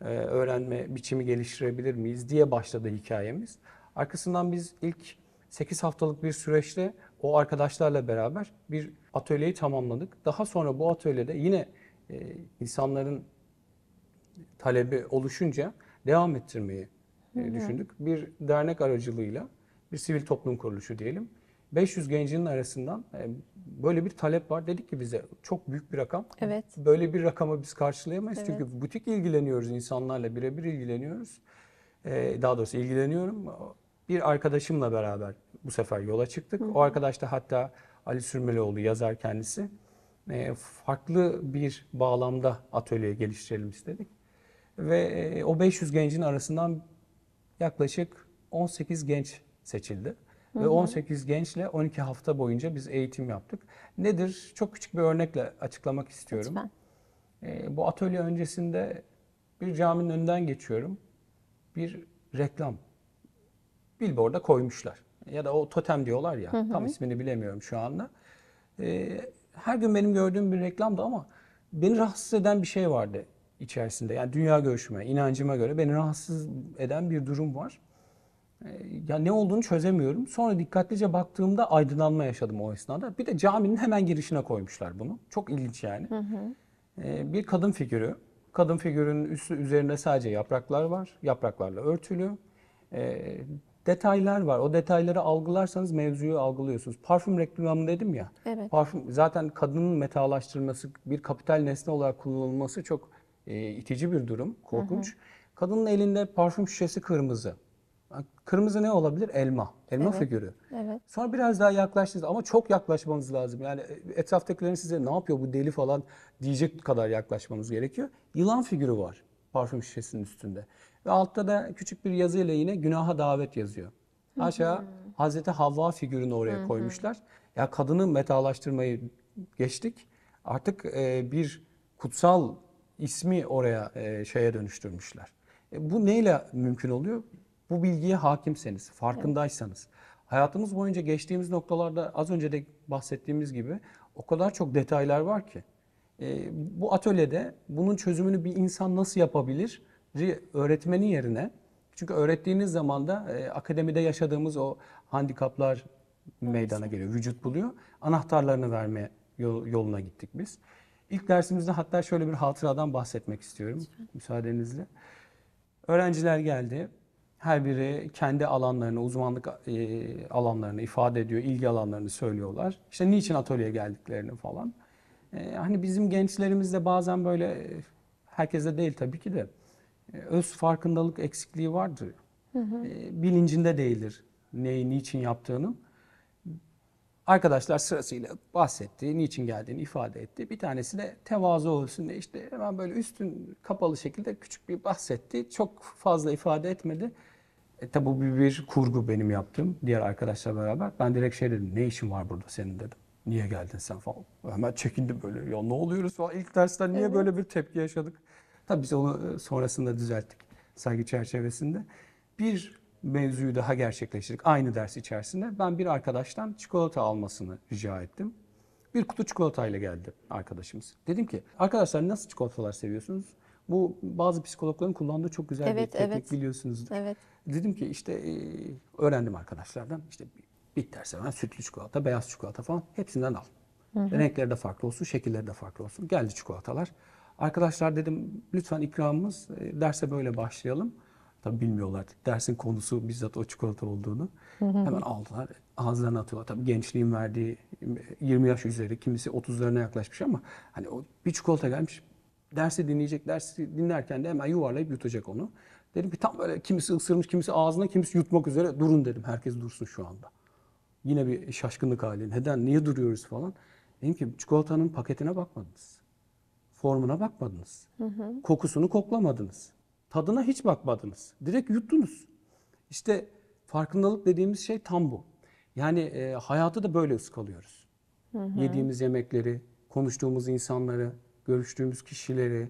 S5: e, öğrenme biçimi geliştirebilir miyiz diye başladı hikayemiz. Arkasından biz ilk 8 haftalık bir süreçte o arkadaşlarla beraber bir atölyeyi tamamladık. Daha sonra bu atölyede yine e, insanların talebi oluşunca devam ettirmeyi e, düşündük. Bir dernek aracılığıyla bir sivil toplum kuruluşu diyelim. 500 gencinin arasından e, böyle bir talep var. Dedik ki bize çok büyük bir rakam. Evet. Böyle bir rakamı biz karşılayamayız. Evet. Çünkü butik ilgileniyoruz insanlarla birebir ilgileniyoruz. E, daha doğrusu ilgileniyorum. Bir arkadaşımla beraber bu sefer yola çıktık. Hı hı. O arkadaş da hatta Ali Sürmelioğlu yazar kendisi. E, farklı bir bağlamda atölye geliştirelim istedik. Ve o 500 gencin arasından yaklaşık 18 genç seçildi. Ve 18 gençle 12 hafta boyunca biz eğitim yaptık. Nedir? Çok küçük bir örnekle açıklamak istiyorum. Lütfen. E, bu atölye öncesinde bir caminin önünden geçiyorum. Bir reklam billboard'a koymuşlar. Ya da o totem diyorlar ya. Hı hı. Tam ismini bilemiyorum şu anda. E, her gün benim gördüğüm bir reklamdı ama beni rahatsız eden bir şey vardı içerisinde. Yani dünya görüşüme, inancıma göre beni rahatsız eden bir durum var. Ee, ya ne olduğunu çözemiyorum. Sonra dikkatlice baktığımda aydınlanma yaşadım o esnada. Bir de caminin hemen girişine koymuşlar bunu. Çok ilginç yani. Hı hı. Ee, bir kadın figürü. Kadın figürünün üstü üzerinde sadece yapraklar var. Yapraklarla örtülü. Ee, detaylar var. O detayları algılarsanız mevzuyu algılıyorsunuz. Parfüm reklamı dedim ya. Evet. Parfüm zaten kadının metalaştırılması, bir kapital nesne olarak kullanılması çok e, itici bir durum, korkunç. Hı hı. Kadının elinde parfüm şişesi kırmızı. Kırmızı ne olabilir? Elma. Elma evet. figürü. Evet. Sonra biraz daha yaklaştınız ama çok yaklaşmanız lazım. Yani e, etraftakilerin size ne yapıyor bu deli falan diyecek kadar yaklaşmanız gerekiyor. Yılan figürü var parfüm şişesinin üstünde. Ve altta da küçük bir yazıyla yine günaha davet yazıyor. Aşağı Hazreti Havva figürünü oraya koymuşlar. Ya kadını metalaştırmayı geçtik. Artık e, bir kutsal ismi oraya e, şeye dönüştürmüşler. E, bu neyle mümkün oluyor? bu bilgiye hakimseniz, farkındaysanız, evet. hayatımız boyunca geçtiğimiz noktalarda az önce de bahsettiğimiz gibi o kadar çok detaylar var ki. E, bu atölyede bunun çözümünü bir insan nasıl yapabilir öğretmenin yerine çünkü öğrettiğiniz zaman da e, akademide yaşadığımız o handikaplar meydana geliyor, vücut buluyor. Anahtarlarını verme yoluna gittik biz. İlk dersimizde hatta şöyle bir hatıradan bahsetmek istiyorum müsaadenizle. Öğrenciler geldi. Her biri kendi alanlarını, uzmanlık e, alanlarını ifade ediyor, ilgi alanlarını söylüyorlar. İşte niçin atölyeye geldiklerini falan. E, hani bizim gençlerimizde bazen böyle, e, herkeste değil tabii ki de, öz farkındalık eksikliği vardır. Hı hı. Bilincinde değildir neyi, niçin yaptığını arkadaşlar sırasıyla bahsetti, niçin geldiğini ifade etti. Bir tanesi de tevazu olsun diye işte hemen böyle üstün kapalı şekilde küçük bir bahsetti. Çok fazla ifade etmedi. E tabi bu bir, kurgu benim yaptığım diğer arkadaşla beraber. Ben direkt şey dedim ne işin var burada senin dedim. Niye geldin sen falan. Hemen çekindi böyle ya ne oluyoruz falan. İlk dersten niye evet. böyle bir tepki yaşadık. Tabi biz onu e, sonrasında düzelttik saygı çerçevesinde. Bir mevzuyu daha gerçekleştirdik aynı ders içerisinde. Ben bir arkadaştan çikolata almasını rica ettim. Bir kutu çikolatayla geldi arkadaşımız. Dedim ki arkadaşlar nasıl çikolatalar seviyorsunuz? Bu bazı psikologların kullandığı çok güzel evet, bir teknik evet. biliyorsunuz. Evet. Dedim ki işte öğrendim arkadaşlardan. İşte bitter seven sütlü çikolata, beyaz çikolata falan hepsinden al. Hı hı. Renkleri de farklı olsun, şekilleri de farklı olsun. Geldi çikolatalar. Arkadaşlar dedim lütfen ikramımız e, derse böyle başlayalım. Tabi bilmiyorlar dersin konusu bizzat o çikolata olduğunu. Hı hı. Hemen aldılar ağızlarına atıyorlar. Tabii gençliğin verdiği 20 yaş üzeri kimisi 30'larına yaklaşmış ama hani o bir çikolata gelmiş dersi dinleyecek, dersi dinlerken de hemen yuvarlayıp yutacak onu. Dedim ki tam böyle kimisi ısırmış, kimisi ağzına, kimisi yutmak üzere durun dedim. Herkes dursun şu anda. Yine bir şaşkınlık hali. Neden? Niye duruyoruz falan. Dedim ki çikolatanın paketine bakmadınız. Formuna bakmadınız. Hı hı. Kokusunu koklamadınız. Tadına hiç bakmadınız. Direkt yuttunuz. İşte farkındalık dediğimiz şey tam bu. Yani e, hayatı da böyle ıskalıyoruz. Hı hı. Yediğimiz yemekleri, konuştuğumuz insanları, görüştüğümüz kişileri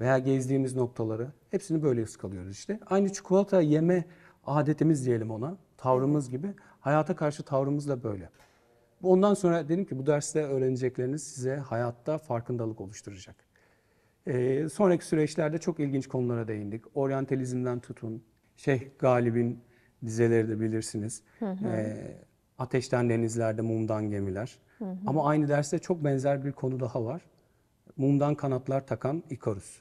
S5: veya gezdiğimiz noktaları hepsini böyle ıskalıyoruz işte. Aynı çikolata yeme adetimiz diyelim ona, tavrımız gibi hayata karşı tavrımız da böyle. Ondan sonra dedim ki bu derste öğrenecekleriniz size hayatta farkındalık oluşturacak. Ee, sonraki süreçlerde çok ilginç konulara değindik. Oryantalizmden tutun, Şeyh Galib'in dizeleri de bilirsiniz. Ee, ateşten denizlerde, mumdan gemiler. Ama aynı derste çok benzer bir konu daha var mumdan kanatlar takan Ikarus.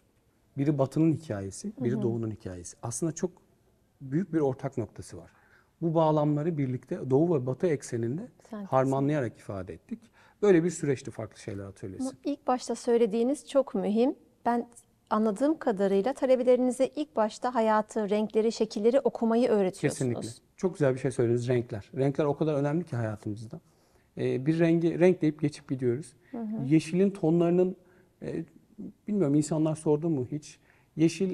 S5: Biri Batı'nın hikayesi, biri Doğu'nun hikayesi. Aslında çok büyük bir ortak noktası var. Bu bağlamları birlikte Doğu ve Batı ekseninde Sen harmanlayarak kesin. ifade ettik. Böyle bir süreçti farklı şeyler atölyesi.
S2: İlk başta söylediğiniz çok mühim. Ben anladığım kadarıyla talebelerinize ilk başta hayatı, renkleri, şekilleri okumayı öğretiyorsunuz. Kesinlikle.
S5: Çok güzel bir şey söylediniz renkler. Renkler o kadar önemli ki hayatımızda. Ee, bir rengi renk deyip geçip gidiyoruz. Hı hı. Yeşilin tonlarının e, bilmiyorum insanlar sordu mu hiç? Yeşil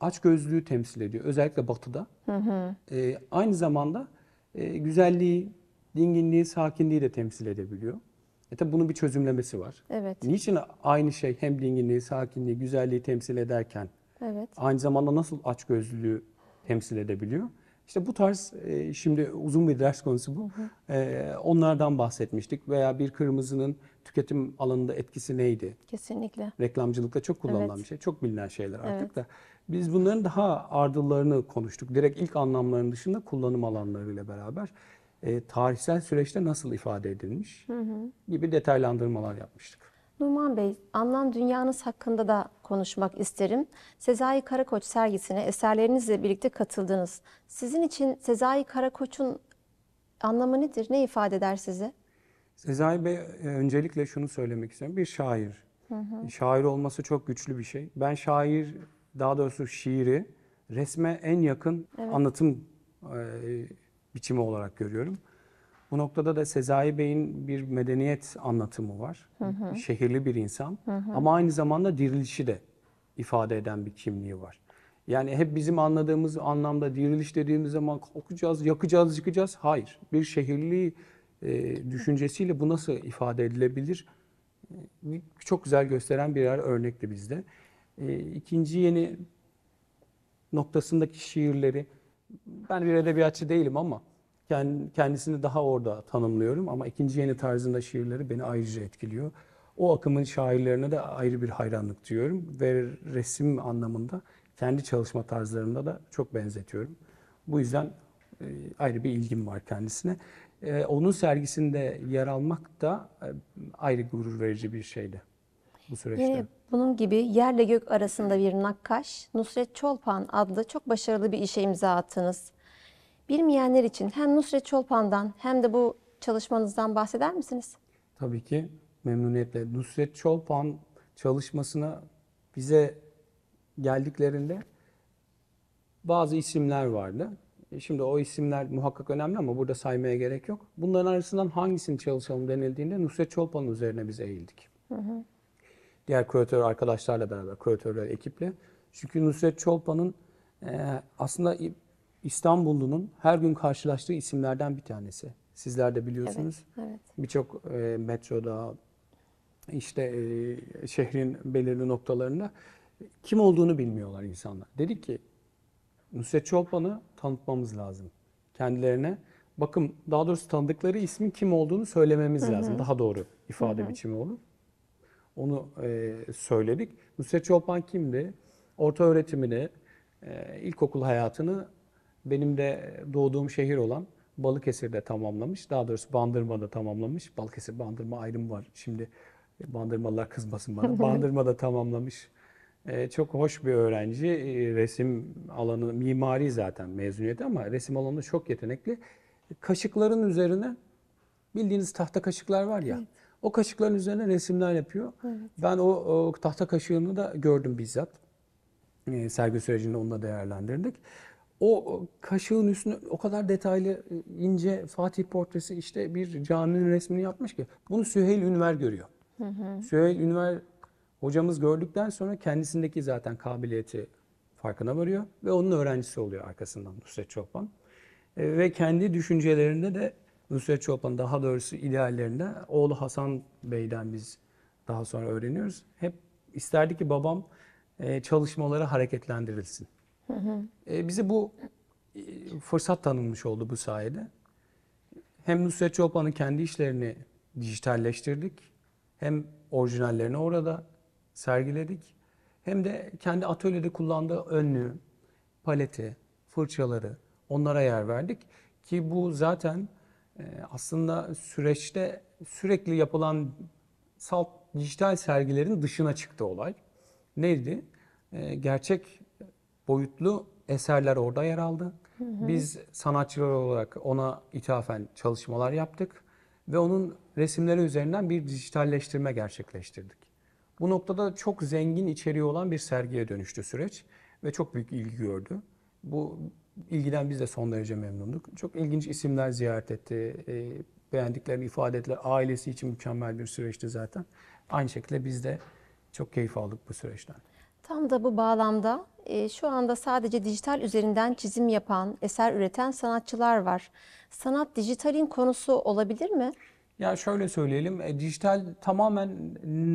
S5: aç açgözlülüğü temsil ediyor. Özellikle batıda. Hı hı. E, aynı zamanda e, güzelliği, dinginliği, sakinliği de temsil edebiliyor. E tabi bunun bir çözümlemesi var. Evet. Niçin aynı şey hem dinginliği, sakinliği, güzelliği temsil ederken evet. aynı zamanda nasıl aç açgözlülüğü temsil edebiliyor? İşte bu tarz e, şimdi uzun bir ders konusu bu. Hı hı. E, onlardan bahsetmiştik veya bir kırmızının tüketim alanında etkisi neydi? Kesinlikle. Reklamcılıkta çok kullanılan evet. bir şey. Çok bilinen şeyler artık evet. da. Biz bunların daha ardıllarını konuştuk. Direkt ilk anlamların dışında kullanım alanlarıyla beraber e, tarihsel süreçte nasıl ifade edilmiş hı hı. gibi detaylandırmalar yapmıştık.
S2: Numan Bey, anlam dünyanız hakkında da konuşmak isterim. Sezai Karakoç sergisine eserlerinizle birlikte katıldınız. Sizin için Sezai Karakoç'un anlamı nedir? Ne ifade eder size?
S5: Sezai Bey e, öncelikle şunu söylemek istiyorum. Bir şair. Hı hı. Şair olması çok güçlü bir şey. Ben şair, daha doğrusu şiiri resme en yakın evet. anlatım e, biçimi olarak görüyorum. Bu noktada da Sezai Bey'in bir medeniyet anlatımı var. Hı hı. Şehirli bir insan hı hı. ama aynı zamanda dirilişi de ifade eden bir kimliği var. Yani hep bizim anladığımız anlamda diriliş dediğimiz zaman kokacağız, yakacağız, yıkacağız. Hayır. Bir şehirli e, düşüncesiyle bu nasıl ifade edilebilir? Ee, çok güzel gösteren birer örnekti bizde. E, ikinci yeni noktasındaki şiirleri, ben bir edebiyatçı değilim ama kendisini daha orada tanımlıyorum ama ikinci yeni tarzında şiirleri beni ayrıca etkiliyor. O akımın şairlerine de ayrı bir hayranlık diyorum ve resim anlamında kendi çalışma tarzlarımda da çok benzetiyorum. Bu yüzden e, ayrı bir ilgim var kendisine e, onun sergisinde yer almak da e, ayrı gurur verici bir şeydi bu süreçte. Yine
S2: bunun gibi yerle gök arasında bir nakkaş Nusret Çolpan adlı çok başarılı bir işe imza attınız. Bilmeyenler için hem Nusret Çolpan'dan hem de bu çalışmanızdan bahseder misiniz?
S5: Tabii ki memnuniyetle. Nusret Çolpan çalışmasına bize geldiklerinde bazı isimler vardı. E, şimdi o isimler muhakkak önemli ama burada saymaya gerek yok. Bunların arasından hangisini çalışalım denildiğinde Nusret Çolpan'ın üzerine biz eğildik. Hı hı. Diğer küratör arkadaşlarla beraber, küratörler ekiple. Çünkü Nusret Çolpan'ın e, aslında İstanbullu'nun her gün karşılaştığı isimlerden bir tanesi. Sizler de biliyorsunuz. Evet, evet. Birçok e, metroda, işte e, şehrin belirli noktalarında kim olduğunu bilmiyorlar insanlar. Dedik ki Nusret Çolpan'ı tanıtmamız lazım kendilerine. Bakın daha doğrusu tanıdıkları ismin kim olduğunu söylememiz Hı-hı. lazım. Daha doğru ifade Hı-hı. biçimi olur. Onu e, söyledik. Nusret Çolpan kimdi? Orta öğretimini, e, ilkokul hayatını benim de doğduğum şehir olan Balıkesir'de tamamlamış. Daha doğrusu Bandırma'da tamamlamış. Balıkesir Bandırma ayrım var. Şimdi Bandırmalılar kızmasın bana. <laughs> Bandırma'da tamamlamış ee, çok hoş bir öğrenci. Ee, resim alanı, mimari zaten mezuniyeti ama resim alanında çok yetenekli. Kaşıkların üzerine bildiğiniz tahta kaşıklar var ya. Evet. O kaşıkların üzerine resimler yapıyor. Evet. Ben o, o tahta kaşığını da gördüm bizzat. E, sergi sürecinde onu da değerlendirdik. O kaşığın üstüne o kadar detaylı e, ince Fatih portresi işte bir caminin resmini yapmış ki. Bunu Süheyl Ünver görüyor. Hı hı. Süheyl Ünver Hocamız gördükten sonra kendisindeki zaten kabiliyeti farkına varıyor ve onun öğrencisi oluyor arkasından Nusret Çoban. E, ve kendi düşüncelerinde de Nusret Çoban daha doğrusu ideallerinde oğlu Hasan Bey'den biz daha sonra öğreniyoruz. Hep isterdi ki babam e, çalışmaları hareketlendirilsin. E, bize bu e, fırsat tanınmış oldu bu sayede. Hem Nusret Çoban'ın kendi işlerini dijitalleştirdik hem orijinallerini orada sergiledik. Hem de kendi atölyede kullandığı önlüğü, paleti, fırçaları onlara yer verdik. Ki bu zaten e, aslında süreçte sürekli yapılan salt dijital sergilerin dışına çıktı olay. Neydi? E, gerçek boyutlu eserler orada yer aldı. Biz sanatçılar olarak ona ithafen çalışmalar yaptık ve onun resimleri üzerinden bir dijitalleştirme gerçekleştirdik. Bu noktada çok zengin içeriği olan bir sergiye dönüştü süreç ve çok büyük ilgi gördü. Bu ilgiden biz de son derece memnunduk. Çok ilginç isimler ziyaret etti. E, beğendiklerini ifade ettiler. Ailesi için mükemmel bir süreçti zaten. Aynı şekilde biz de çok keyif aldık bu süreçten.
S2: Tam da bu bağlamda e, şu anda sadece dijital üzerinden çizim yapan, eser üreten sanatçılar var. Sanat dijitalin konusu olabilir mi?
S5: Ya şöyle söyleyelim, e, dijital tamamen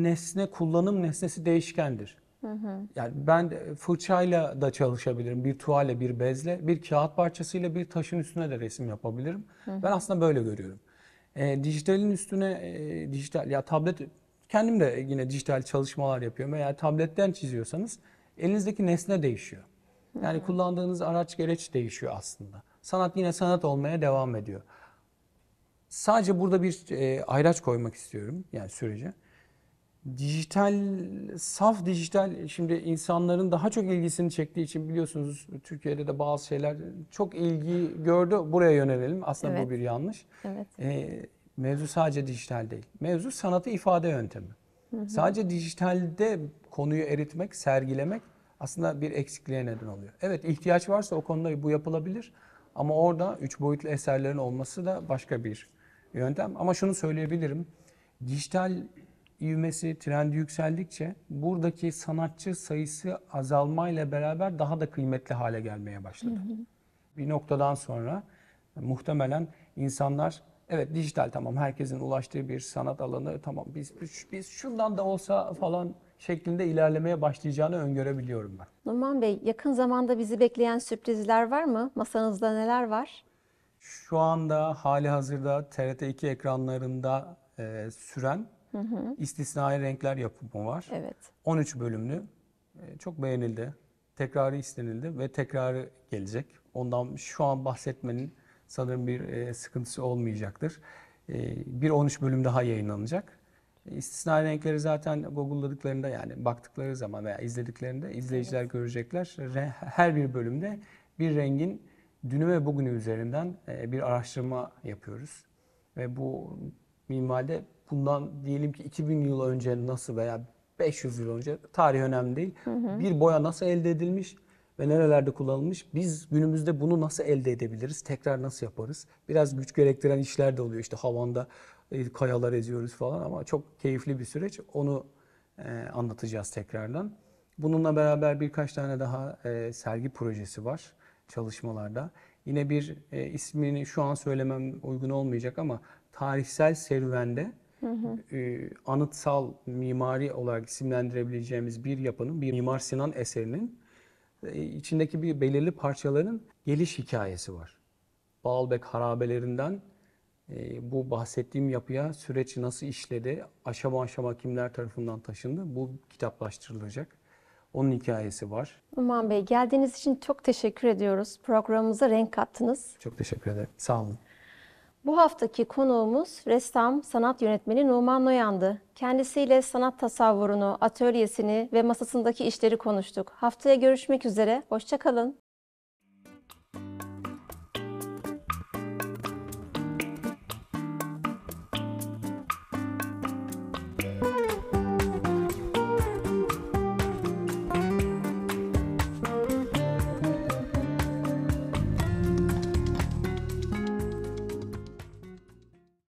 S5: nesne, kullanım nesnesi değişkendir. Hı hı. Yani ben fırçayla da çalışabilirim, bir tuvale, bir bezle, bir kağıt parçasıyla bir taşın üstüne de resim yapabilirim. Hı hı. Ben aslında böyle görüyorum. E, dijitalin üstüne e, dijital ya tablet kendim de yine dijital çalışmalar yapıyorum veya tabletten çiziyorsanız elinizdeki nesne değişiyor. Yani hı hı. kullandığınız araç gereç değişiyor aslında. Sanat yine sanat olmaya devam ediyor. Sadece burada bir e, ayraç koymak istiyorum yani sürece. Dijital, saf dijital şimdi insanların daha çok ilgisini çektiği için biliyorsunuz Türkiye'de de bazı şeyler çok ilgi gördü. Buraya yönelelim. Aslında evet. bu bir yanlış. Evet. E, mevzu sadece dijital değil. Mevzu sanatı ifade yöntemi. Hı hı. Sadece dijitalde konuyu eritmek, sergilemek aslında bir eksikliğe neden oluyor. Evet ihtiyaç varsa o konuda bu yapılabilir. Ama orada üç boyutlu eserlerin olması da başka bir yöntem. Ama şunu söyleyebilirim. Dijital ivmesi, trendi yükseldikçe buradaki sanatçı sayısı azalmayla beraber daha da kıymetli hale gelmeye başladı. Hı hı. Bir noktadan sonra muhtemelen insanlar evet dijital tamam herkesin ulaştığı bir sanat alanı tamam biz biz, biz şundan da olsa falan şeklinde ilerlemeye başlayacağını öngörebiliyorum ben.
S2: Numan Bey yakın zamanda bizi bekleyen sürprizler var mı? Masanızda neler var?
S5: Şu anda hali hazırda TRT2 ekranlarında e, süren hı hı. istisnai renkler yapımı var. Evet. 13 bölümlü. E, çok beğenildi. Tekrarı istenildi ve tekrarı gelecek. Ondan şu an bahsetmenin sanırım bir e, sıkıntısı olmayacaktır. E, bir 13 bölüm daha yayınlanacak. E, istisnai renkleri zaten Google'ladıklarında yani baktıkları zaman veya izlediklerinde izleyiciler evet. görecekler. Her bir bölümde bir rengin dünü ve bugünü üzerinden e, bir araştırma yapıyoruz. Ve bu mimaride bundan diyelim ki 2000 yıl önce nasıl veya 500 yıl önce tarih önemli değil. Hı hı. Bir boya nasıl elde edilmiş ve nerelerde kullanılmış? Biz günümüzde bunu nasıl elde edebiliriz? Tekrar nasıl yaparız? Biraz güç gerektiren işler de oluyor. İşte havanda e, kayalar eziyoruz falan ama çok keyifli bir süreç. Onu e, anlatacağız tekrardan. Bununla beraber birkaç tane daha sergi projesi var çalışmalarda. Yine bir e, ismini şu an söylemem uygun olmayacak ama tarihsel serüvende E, anıtsal mimari olarak isimlendirebileceğimiz bir yapının, bir Mimar Sinan eserinin e, içindeki bir belirli parçaların geliş hikayesi var. Baalbek harabelerinden e, bu bahsettiğim yapıya süreç nasıl işledi, aşama aşama kimler tarafından taşındı bu kitaplaştırılacak. Onun hikayesi var.
S2: Numan Bey geldiğiniz için çok teşekkür ediyoruz. Programımıza renk kattınız.
S5: Çok teşekkür ederim. Sağ olun.
S2: Bu haftaki konuğumuz ressam, sanat yönetmeni Numan Noyan'dı. Kendisiyle sanat tasavvurunu, atölyesini ve masasındaki işleri konuştuk. Haftaya görüşmek üzere, hoşçakalın.